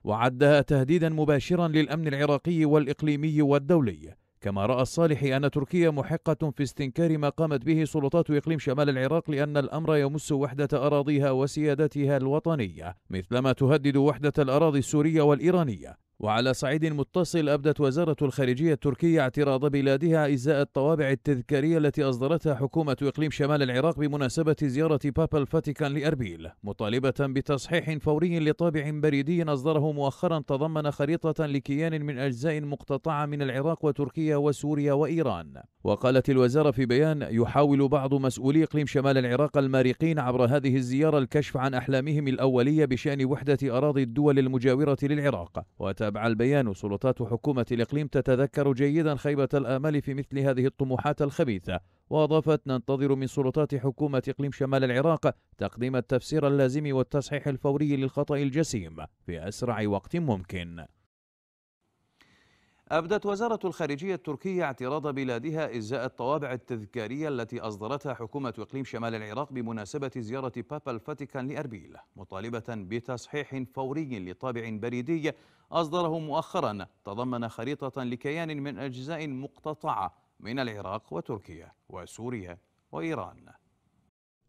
وعدها تهديدا مباشرا للامن العراقي والاقليمي والدولي كما راى الصالح ان تركيا محقه في استنكار ما قامت به سلطات اقليم شمال العراق لان الامر يمس وحده اراضيها وسيادتها الوطنيه مثلما تهدد وحده الاراضي السوريه والايرانيه وعلى صعيد متصل أبدت وزارة الخارجية التركية اعتراض بلادها إزاء الطوابع التذكارية التي أصدرتها حكومة إقليم شمال العراق بمناسبة زيارة بابا الفاتيكان لأربيل مطالبة بتصحيح فوري لطابع بريدي أصدره مؤخرا تضمن خريطة لكيان من أجزاء مقتطعة من العراق وتركيا وسوريا وإيران وقالت الوزارة في بيان يحاول بعض مسؤولي إقليم شمال العراق المارقين عبر هذه الزيارة الكشف عن أحلامهم الأولية بشأن وحدة أراضي الدول المجاورة للعراق وت تابع البيان سلطات حكومة الإقليم تتذكر جيدا خيبة الآمال في مثل هذه الطموحات الخبيثة وأضافت ننتظر من سلطات حكومة إقليم شمال العراق تقديم التفسير اللازم والتصحيح الفوري للخطأ الجسيم في أسرع وقت ممكن أبدت وزارة الخارجية التركية اعتراض بلادها إزاء الطوابع التذكارية التي أصدرتها حكومة إقليم شمال العراق بمناسبة زيارة بابا الفاتيكان لأربيل مطالبة بتصحيح فوري لطابع بريدي أصدره مؤخرا تضمن خريطة لكيان من أجزاء مقتطعة من العراق وتركيا وسوريا وإيران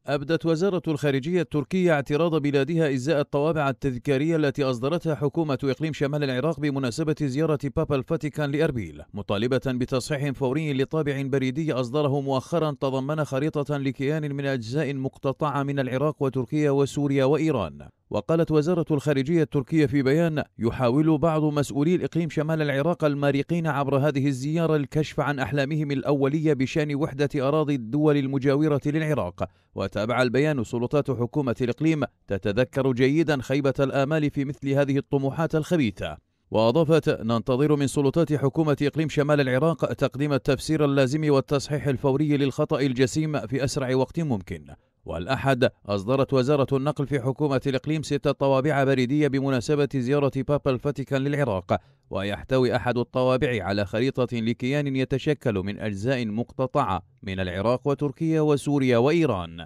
أبدت وزارة الخارجية التركية اعتراض بلادها إزاء الطوابع التذكارية التي أصدرتها حكومة إقليم شمال العراق بمناسبة زيارة بابا الفاتيكان لأربيل مطالبة بتصحيح فوري لطابع بريدي أصدره مؤخرا تضمن خريطة لكيان من أجزاء مقتطعة من العراق وتركيا وسوريا وإيران وقالت وزارة الخارجية التركية في بيان يحاول بعض مسؤولي الإقليم شمال العراق المارقين عبر هذه الزيارة الكشف عن أحلامهم الأولية بشأن وحدة أراضي الدول المجاورة للعراق وتابع البيان سلطات حكومة الإقليم تتذكر جيدا خيبة الآمال في مثل هذه الطموحات الخبيثة وأضافت ننتظر من سلطات حكومة إقليم شمال العراق تقديم التفسير اللازم والتصحيح الفوري للخطأ الجسيم في أسرع وقت ممكن والأحد أصدرت وزارة النقل في حكومة الإقليم ستة طوابع بريدية بمناسبة زيارة بابا الفاتيكان للعراق ويحتوي أحد الطوابع على خريطة لكيان يتشكل من أجزاء مقتطعة من العراق وتركيا وسوريا وإيران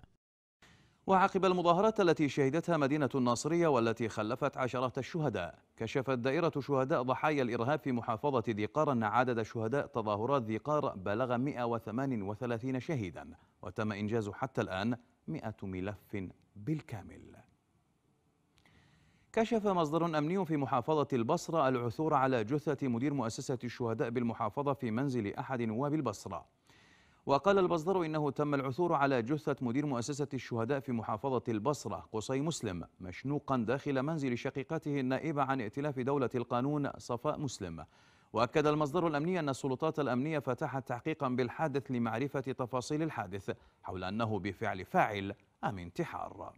وعقب المظاهرات التي شهدتها مدينة الناصرية والتي خلفت عشرات الشهداء كشفت دائرة شهداء ضحايا الإرهاب في محافظة ذي قار أن عدد شهداء تظاهرات ذي قار بلغ 138 شهيدا وتم إنجاز حتى الآن 100 ملف بالكامل كشف مصدر أمني في محافظة البصرة العثور على جثة مدير مؤسسة الشهداء بالمحافظة في منزل أحد نواب البصرة وقال المصدر إنه تم العثور على جثة مدير مؤسسة الشهداء في محافظة البصرة قصي مسلم مشنوقا داخل منزل شقيقته النائبة عن ائتلاف دولة القانون صفاء مسلم وأكد المصدر الأمني أن السلطات الأمنية فتحت تحقيقا بالحادث لمعرفة تفاصيل الحادث حول أنه بفعل فاعل أم انتحار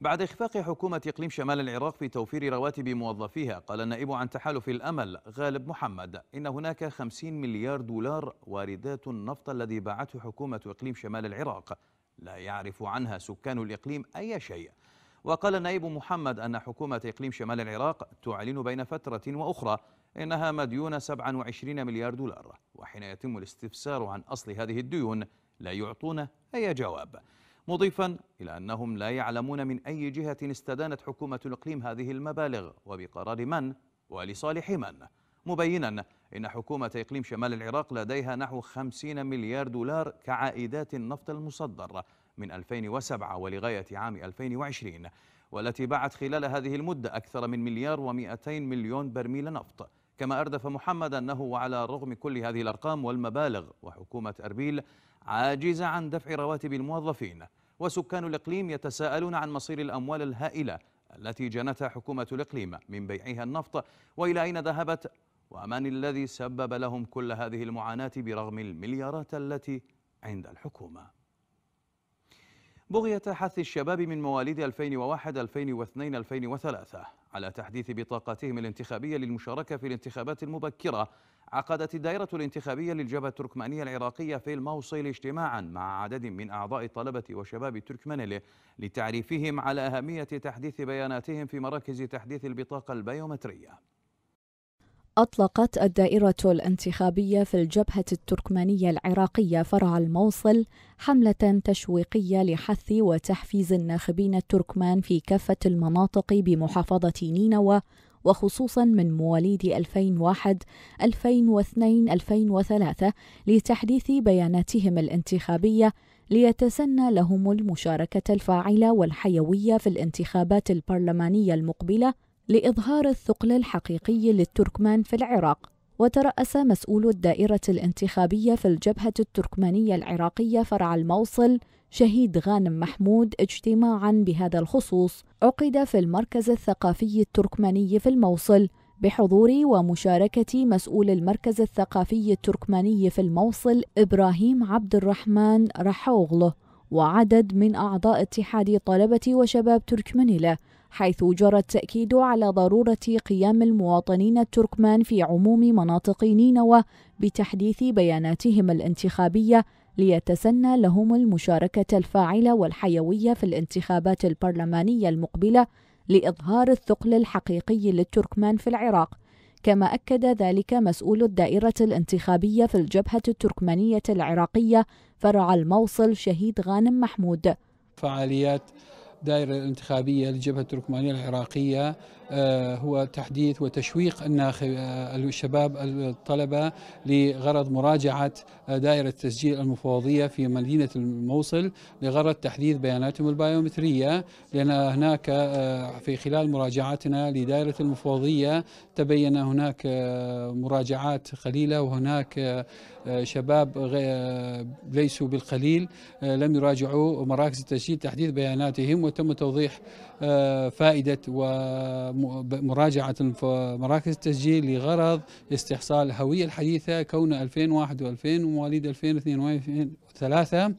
بعد إخفاق حكومة إقليم شمال العراق في توفير رواتب موظفيها قال النائب عن تحالف الأمل غالب محمد إن هناك 50 مليار دولار واردات النفط الذي باعته حكومة إقليم شمال العراق لا يعرف عنها سكان الإقليم أي شيء وقال النائب محمد أن حكومة إقليم شمال العراق تعلن بين فترة وأخرى إنها مديونة 27 مليار دولار وحين يتم الاستفسار عن أصل هذه الديون لا يعطون أي جواب مضيفا إلى أنهم لا يعلمون من أي جهة استدانت حكومة الإقليم هذه المبالغ وبقرار من ولصالح من مبينا إن حكومة إقليم شمال العراق لديها نحو 50 مليار دولار كعائدات النفط المصدر من 2007 ولغاية عام 2020 والتي باعت خلال هذه المدة أكثر من مليار و200 مليون برميل نفط كما أردف محمد أنه وعلى الرغم كل هذه الأرقام والمبالغ وحكومة أربيل عاجزة عن دفع رواتب الموظفين وسكان الإقليم يتساءلون عن مصير الأموال الهائلة التي جنتها حكومة الإقليم من بيعها النفط وإلى أين ذهبت ومن الذي سبب لهم كل هذه المعاناة برغم المليارات التي عند الحكومة بغية حث الشباب من مواليد 2001 2002 2003 على تحديث بطاقاتهم الانتخابية للمشاركة في الانتخابات المبكرة عقدت الدائرة الانتخابية للجبهة التركمانية العراقية في الموصل اجتماعا مع عدد من أعضاء الطلبة وشباب تركمانيلي لتعريفهم على أهمية تحديث بياناتهم في مراكز تحديث البطاقة البيومترية أطلقت الدائرة الانتخابية في الجبهة التركمانية العراقية فرع الموصل حملة تشويقية لحث وتحفيز الناخبين التركمان في كافة المناطق بمحافظة نينوى وخصوصا من مواليد 2001 2002 2003 لتحديث بياناتهم الانتخابيه ليتسنى لهم المشاركه الفاعله والحيويه في الانتخابات البرلمانيه المقبله لإظهار الثقل الحقيقي للتركمان في العراق وترأس مسؤول الدائرة الانتخابية في الجبهة التركمانية العراقية فرع الموصل شهيد غانم محمود اجتماعا بهذا الخصوص عقد في المركز الثقافي التركماني في الموصل بحضور ومشاركة مسؤول المركز الثقافي التركماني في الموصل إبراهيم عبد الرحمن رحوغله وعدد من أعضاء اتحاد طلبة وشباب تركمانيلا حيث جرى التأكيد على ضرورة قيام المواطنين التركمان في عموم مناطق نينوى بتحديث بياناتهم الانتخابية ليتسنى لهم المشاركة الفاعلة والحيوية في الانتخابات البرلمانية المقبلة لإظهار الثقل الحقيقي للتركمان في العراق كما أكد ذلك مسؤول الدائرة الانتخابية في الجبهة التركمانية العراقية فرع الموصل شهيد غانم محمود فعاليات دائرة الانتخابية للجبهة التركمانية العراقية آه، هو تحديث وتشويق آه، الشباب الطلبة لغرض مراجعة آه، دائرة تسجيل المفوضية في مدينة الموصل لغرض تحديث بياناتهم البيومترية لأن هناك في خلال مراجعتنا لدائرة المفوضية تبين هناك مراجعات قليلة وهناك شباب ليسوا بالقليل لم يراجعوا مراكز التسجيل تحديث بياناتهم وتم توضيح آه، فائدة ومراجعة مراكز التسجيل لغرض استحصال الهوية الحديثة كون 2001 و2000 ومواليد 2002 و2003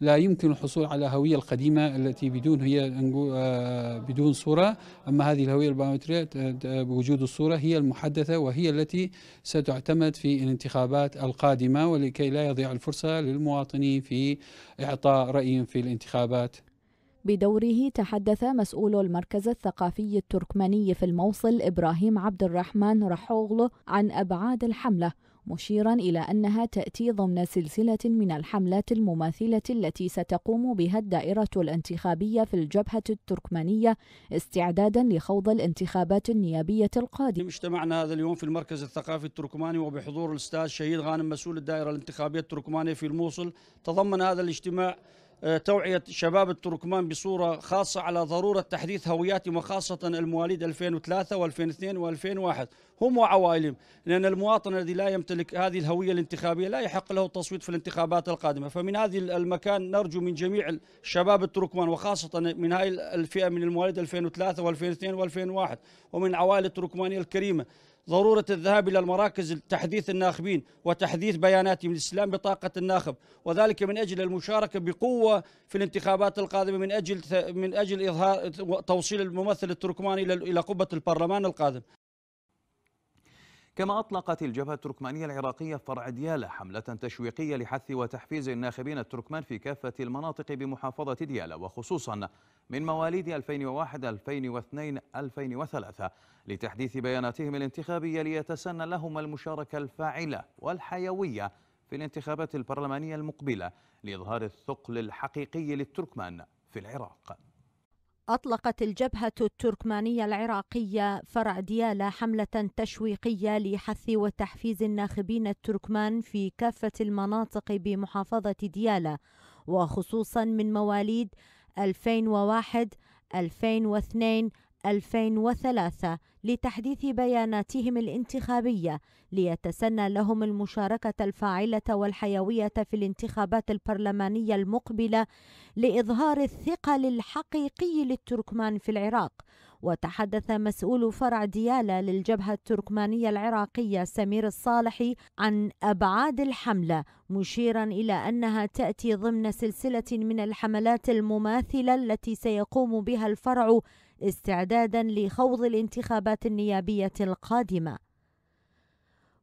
لا يمكن الحصول على هوية القديمة التي بدون هي آه، بدون صورة أما هذه الهوية البيومترية آه، بوجود الصورة هي المحدثة وهي التي ستعتمد في الانتخابات القادمة ولكي لا يضيع الفرصة للمواطنين في إعطاء رأي في الانتخابات بدوره تحدث مسؤول المركز الثقافي التركماني في الموصل إبراهيم عبد الرحمن رحوغل عن أبعاد الحملة مشيرا إلى أنها تأتي ضمن سلسلة من الحملات المماثلة التي ستقوم بها الدائرة الانتخابية في الجبهة التركمانية استعدادا لخوض الانتخابات النيابية القادمة اجتمعنا هذا اليوم في المركز الثقافي التركماني وبحضور الأستاذ شهيد غانم مسؤول الدائرة الانتخابية التركمانية في الموصل تضمن هذا الاجتماع آه، توعية شباب التركمان بصورة خاصة على ضرورة تحديث هوياتهم وخاصة المواليد 2003 و2002 و2001 هم وعوائلهم لأن المواطن الذي لا يمتلك هذه الهوية الانتخابية لا يحق له التصويت في الانتخابات القادمة فمن هذه المكان نرجو من جميع الشباب التركمان وخاصة من هذه الفئة من المواليد 2003 و2002 و2001 ومن عوائل التركمانية الكريمة ضرورة الذهاب إلى المراكز لتحديث الناخبين وتحديث بياناتهم لاستلام بطاقة الناخب وذلك من أجل المشاركة بقوة في الانتخابات القادمة من أجل من أجل إظهار توصيل الممثل التركماني إلى قبة البرلمان القادم كما أطلقت الجبهة التركمانية العراقية فرع ديالى حملة تشويقية لحث وتحفيز الناخبين التركمان في كافة المناطق بمحافظة ديالى وخصوصا من مواليد 2001 2002 2003 لتحديث بياناتهم الانتخابية ليتسنى لهم المشاركة الفاعلة والحيوية في الانتخابات البرلمانية المقبلة لإظهار الثقل الحقيقي للتركمان في العراق أطلقت الجبهة التركمانية العراقية فرع ديالا حملة تشويقية لحث وتحفيز الناخبين التركمان في كافة المناطق بمحافظة ديالا وخصوصا من مواليد 2001 2002 2003 لتحديث بياناتهم الانتخابية ليتسنى لهم المشاركة الفاعلة والحيوية في الانتخابات البرلمانية المقبلة لإظهار الثقل الحقيقي للتركمان في العراق وتحدث مسؤول فرع ديالة للجبهة التركمانية العراقية سمير الصالحي عن أبعاد الحملة مشيرا إلى أنها تأتي ضمن سلسلة من الحملات المماثلة التي سيقوم بها الفرع استعدادا لخوض الانتخابات النيابيه القادمه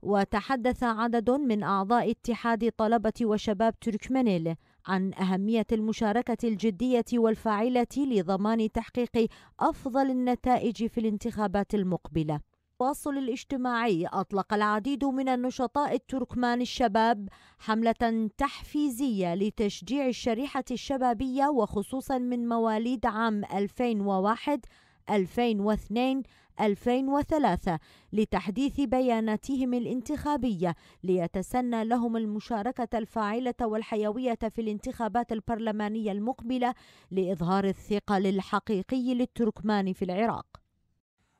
وتحدث عدد من اعضاء اتحاد طلبه وشباب تركمانيل عن اهميه المشاركه الجديه والفاعله لضمان تحقيق افضل النتائج في الانتخابات المقبله التواصل الاجتماعي أطلق العديد من النشطاء التركمان الشباب حملة تحفيزية لتشجيع الشريحة الشبابية وخصوصا من مواليد عام 2001 2002 2003 لتحديث بياناتهم الانتخابية ليتسنى لهم المشاركة الفاعلة والحيوية في الانتخابات البرلمانية المقبلة لإظهار الثقل الحقيقي للتركمان في العراق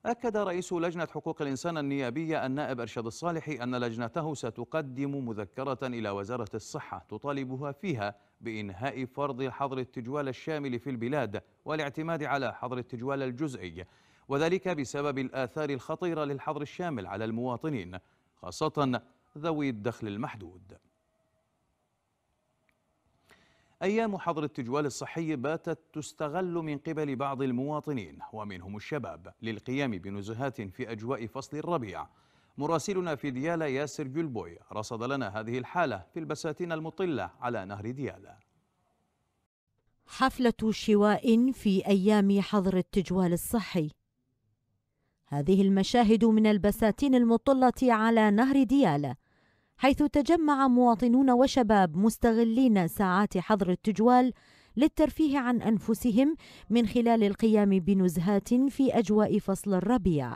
أكد رئيس لجنة حقوق الإنسان النيابية النائب أرشد الصالحي أن لجنته ستقدم مذكرة إلى وزارة الصحة تطالبها فيها بإنهاء فرض حظر التجوال الشامل في البلاد والاعتماد على حظر التجوال الجزئي وذلك بسبب الآثار الخطيرة للحظر الشامل على المواطنين خاصة ذوي الدخل المحدود أيام حظر التجوال الصحي باتت تستغل من قبل بعض المواطنين ومنهم الشباب للقيام بنزهات في أجواء فصل الربيع مراسلنا في ديالى ياسر جلبوي رصد لنا هذه الحالة في البساتين المطلة على نهر ديالى حفلة شواء في أيام حظر التجوال الصحي هذه المشاهد من البساتين المطلة على نهر ديالى حيث تجمع مواطنون وشباب مستغلين ساعات حظر التجوال للترفيه عن انفسهم من خلال القيام بنزهات في اجواء فصل الربيع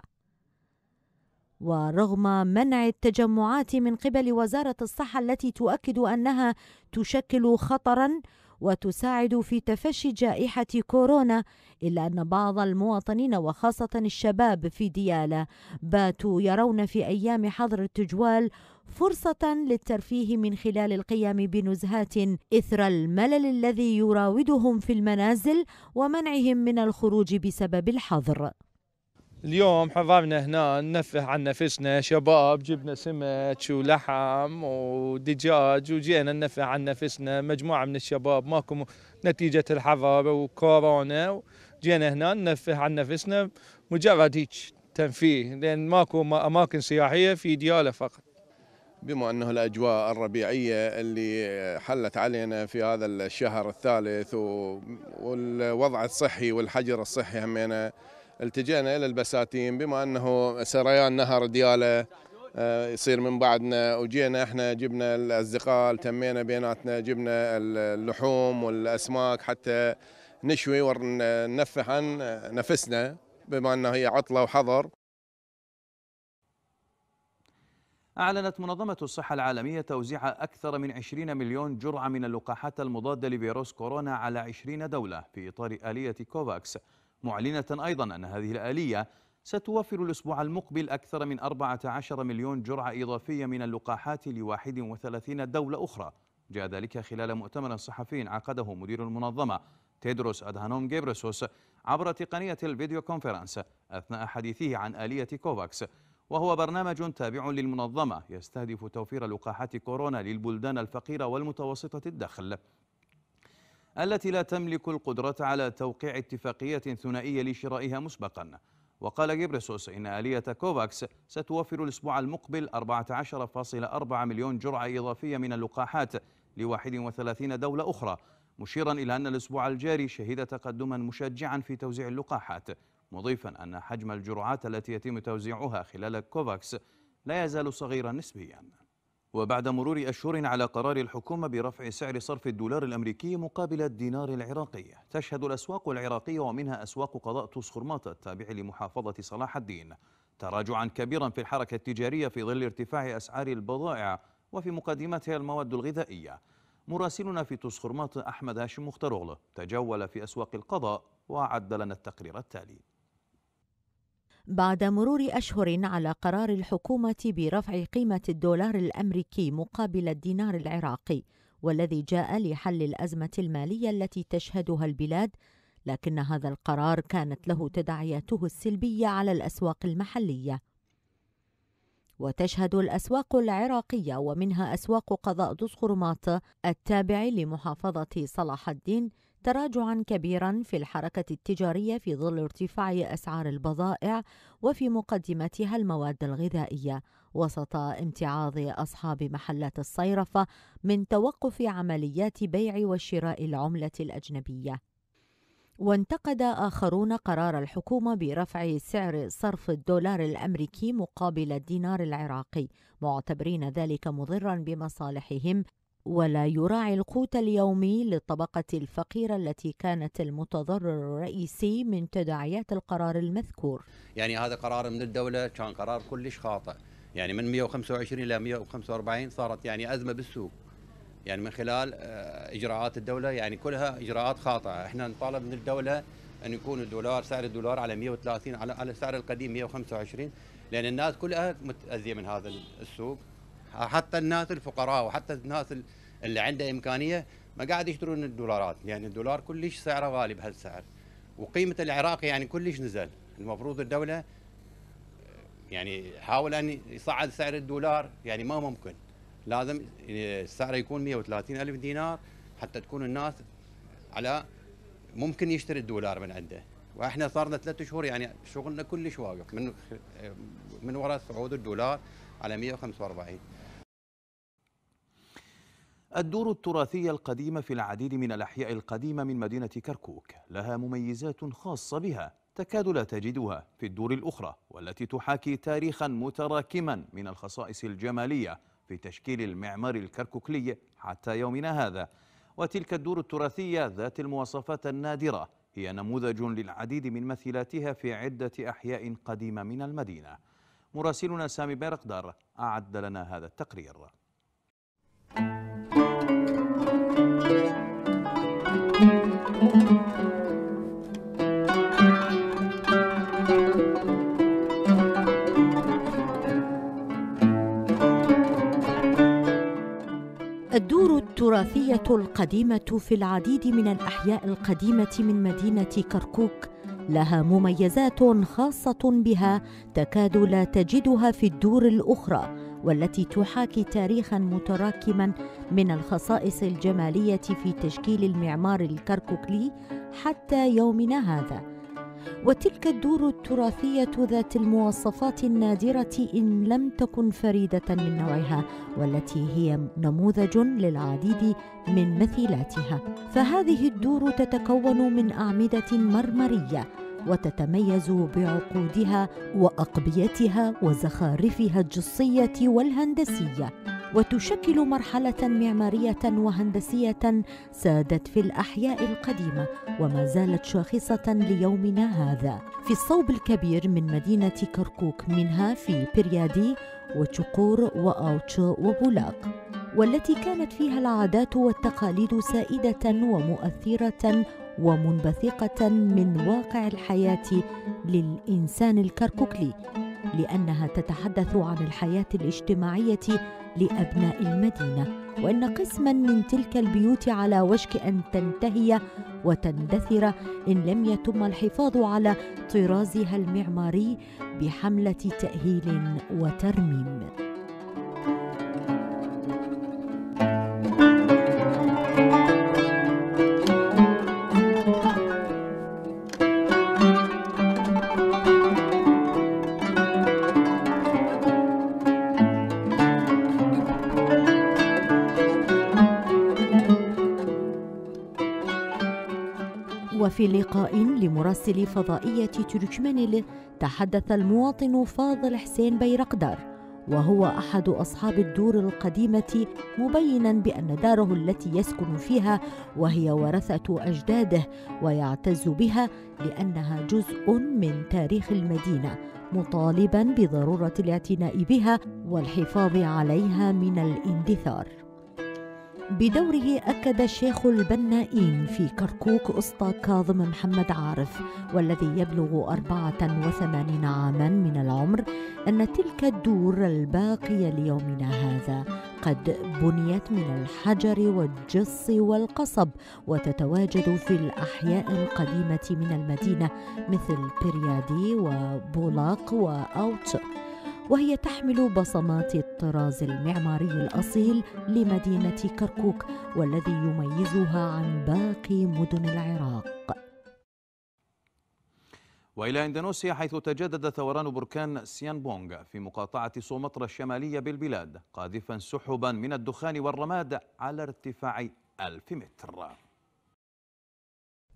ورغم منع التجمعات من قبل وزاره الصحه التي تؤكد انها تشكل خطرا وتساعد في تفشي جائحة كورونا إلا أن بعض المواطنين وخاصة الشباب في ديالى باتوا يرون في أيام حظر التجوال فرصة للترفيه من خلال القيام بنزهات إثر الملل الذي يراودهم في المنازل ومنعهم من الخروج بسبب الحظر اليوم حضرنا هنا ننفه عن نفسنا شباب جبنا سمك ولحم ودجاج وجينا ننفه عن نفسنا مجموعه من الشباب ماكو نتيجه الحظر وكورونا جينا هنا ننفه عن نفسنا مجرد هيك تنفيه لان ماكو اماكن سياحيه في دياله فقط. بما انه الاجواء الربيعيه اللي حلت علينا في هذا الشهر الثالث والوضع الصحي والحجر الصحي همينه التجينا إلى البساتين بما أنه سريان نهر ديالة آه، يصير من بعدنا وجينا احنا جبنا الاصدقاء تمينا بيناتنا جبنا اللحوم والاسماك حتى نشوي وننفح عن نفسنا بما انها هي عطله وحظر أعلنت منظمة الصحة العالمية توزيع أكثر من 20 مليون جرعة من اللقاحات المضادة لفيروس كورونا على 20 دولة في إطار آلية كوفاكس معلنة أيضا أن هذه الآلية ستوفر الأسبوع المقبل أكثر من 14 مليون جرعة إضافية من اللقاحات لواحد وثلاثين دولة أخرى جاء ذلك خلال مؤتمر صحفي عقده مدير المنظمة تيدروس أدهانوم جيبرسوس عبر تقنية الفيديو كونفرنس أثناء حديثه عن آلية كوفاكس وهو برنامج تابع للمنظمة يستهدف توفير لقاحات كورونا للبلدان الفقيرة والمتوسطة الدخل التي لا تملك القدرة على توقيع اتفاقية ثنائية لشرائها مسبقا وقال جيبريسوس إن آلية كوفاكس ستوفر الأسبوع المقبل 14.4 مليون جرعة إضافية من اللقاحات ل 31 دولة أخرى مشيرا إلى أن الأسبوع الجاري شهد تقدما مشجعا في توزيع اللقاحات مضيفا أن حجم الجرعات التي يتم توزيعها خلال كوفاكس لا يزال صغيرا نسبيا وبعد مرور أشهر على قرار الحكومة برفع سعر صرف الدولار الأمريكي مقابل الدينار العراقي تشهد الأسواق العراقية ومنها أسواق قضاء طوس خرماطة التابع لمحافظة صلاح الدين تراجعا كبيرا في الحركة التجارية في ظل ارتفاع أسعار البضائع وفي مقدمتها المواد الغذائية مراسلنا في طوس خرماطة أحمد هاشم مختاروغلو تجول في أسواق القضاء وعد لنا التقرير التالي بعد مرور أشهر على قرار الحكومة برفع قيمة الدولار الأمريكي مقابل الدينار العراقي والذي جاء لحل الأزمة المالية التي تشهدها البلاد لكن هذا القرار كانت له تداعياته السلبية على الأسواق المحلية وتشهد الأسواق العراقية ومنها أسواق قضاء دسقرماط التابع لمحافظة صلاح الدين تراجعا كبيرا في الحركة التجارية في ظل ارتفاع أسعار البضائع وفي مقدمتها المواد الغذائية وسط امتعاض أصحاب محلات الصيرفة من توقف عمليات بيع وشراء العملة الأجنبية وانتقد آخرون قرار الحكومة برفع سعر صرف الدولار الأمريكي مقابل الدينار العراقي معتبرين ذلك مضرا بمصالحهم ولا يراعي القوت اليومي للطبقة الفقيرة التي كانت المتضرر الرئيسي من تداعيات القرار المذكور يعني هذا قرار من الدولة كان قرار كلش خاطئ يعني من 125 إلى 145 صارت يعني أزمة بالسوق يعني من خلال آه، إجراءات الدولة يعني كلها إجراءات خاطئة احنا نطالب من الدولة أن يكون الدولار سعر الدولار على 130 على على السعر القديم 125 لأن الناس كلها متأذية من هذا السوق حتى الناس الفقراء وحتى الناس اللي عنده امكانيه ما قاعد يشترون الدولارات يعني الدولار كلش سعره غالي بهالسعر وقيمه العراقي يعني كلش نزل المفروض الدوله يعني حاول ان يصعد سعر الدولار يعني ما ممكن لازم السعر يكون 130 الف دينار حتى تكون الناس على ممكن يشتري الدولار من عنده واحنا صارنا ثلاثة شهور يعني شغلنا كلش واقف من من وراء صعود الدولار على 145 الدور التراثية القديمة في العديد من الأحياء القديمة من مدينة كركوك لها مميزات خاصة بها تكاد لا تجدها في الدور الأخرى والتي تحاكي تاريخا متراكما من الخصائص الجمالية في تشكيل المعمار الكركوكلي حتى يومنا هذا وتلك الدور التراثية ذات المواصفات النادرة هي نموذج للعديد من مثيلاتها في عدة أحياء قديمة من المدينة مراسلنا سامي بيرقدر أعد لنا هذا التقرير الدور التراثية القديمة في العديد من الأحياء القديمة من مدينة كركوك لها مميزات خاصة بها تكاد لا تجدها في الدور الأخرى والتي تحاكي تاريخا متراكما من الخصائص الجماليه في تشكيل المعمار الكركوكلي حتى يومنا هذا وتلك الدور التراثيه ذات المواصفات النادره ان لم تكن فريده من نوعها والتي هي نموذج للعديد من مثيلاتها فهذه الدور تتكون من اعمده مرمريه وتتميز بعقودها واقبيتها وزخارفها الجصيه والهندسيه وتشكل مرحله معماريه وهندسيه سادت في الاحياء القديمه وما زالت شاخصه ليومنا هذا في الصوب الكبير من مدينه كركوك منها في بريادي وشقور واوتشو وبولاق والتي كانت فيها العادات والتقاليد سائده ومؤثره ومنبثقة من واقع الحياة للإنسان الكركوكلي لأنها تتحدث عن الحياة الاجتماعية لأبناء المدينة وإن قسما من تلك البيوت على وشك أن تنتهي وتندثر إن لم يتم الحفاظ على طرازها المعماري بحملة تأهيل وترميم في لقاء لمراسل فضائية تركمنل تحدث المواطن فاضل حسين بيرقدر وهو أحد أصحاب الدور القديمة مبينا بأن داره التي يسكن فيها وهي ورثة أجداده ويعتز بها لأنها جزء من تاريخ المدينة مطالبا بضرورة الاعتناء بها والحفاظ عليها من الاندثار بدوره أكد الشيخ البنائين في كركوك أسطى كاظم محمد عارف والذي يبلغ 84 عاما من العمر أن تلك الدور الباقية ليومنا هذا قد بنيت من الحجر والجص والقصب وتتواجد في الأحياء القديمة من المدينة مثل بريادي وبولاق وأوتو وهي تحمل بصمات الطراز المعماري الأصيل لمدينة كركوك والذي يميزها عن باقي مدن العراق وإلى إندونيسيا حيث تجدد ثوران بركان سيان بونغ في مقاطعة سومطرة الشمالية بالبلاد قاذفا سحبا من الدخان والرماد على ارتفاع 1000 متر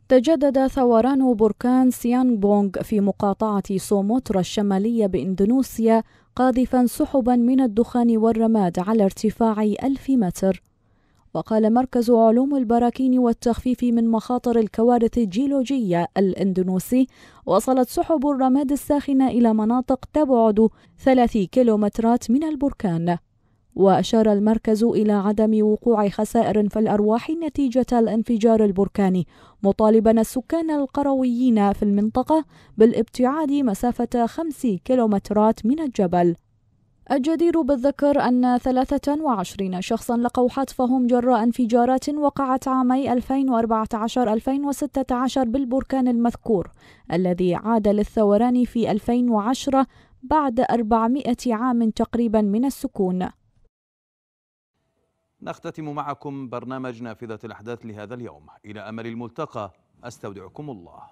تجدد ثوران بركان سيانغ بونغ في مقاطعة سوموترا الشمالية بإندونيسيا قاذفا سحبا من الدخان والرماد على ارتفاع ألف متر وقال مركز علوم البراكين والتخفيف من مخاطر الكوارث الجيولوجية الإندونيسي وصلت سحب الرماد الساخنة إلى مناطق تبعد 30 كيلومترات من البركان وأشار المركز إلى عدم وقوع خسائر في الأرواح نتيجة الانفجار البركاني مطالبا السكان القرويين في المنطقة بالابتعاد مسافة خمس كيلومترات من الجبل الجدير بالذكر أن 23 شخصا لقوا حتفهم جراء انفجارات وقعت عامي 2014-2016 بالبركان المذكور الذي عاد للثوران في 2010 بعد 400 عام تقريبا من السكون نختتم معكم برنامج نافذة الأحداث لهذا اليوم إلى أمل الملتقى أستودعكم الله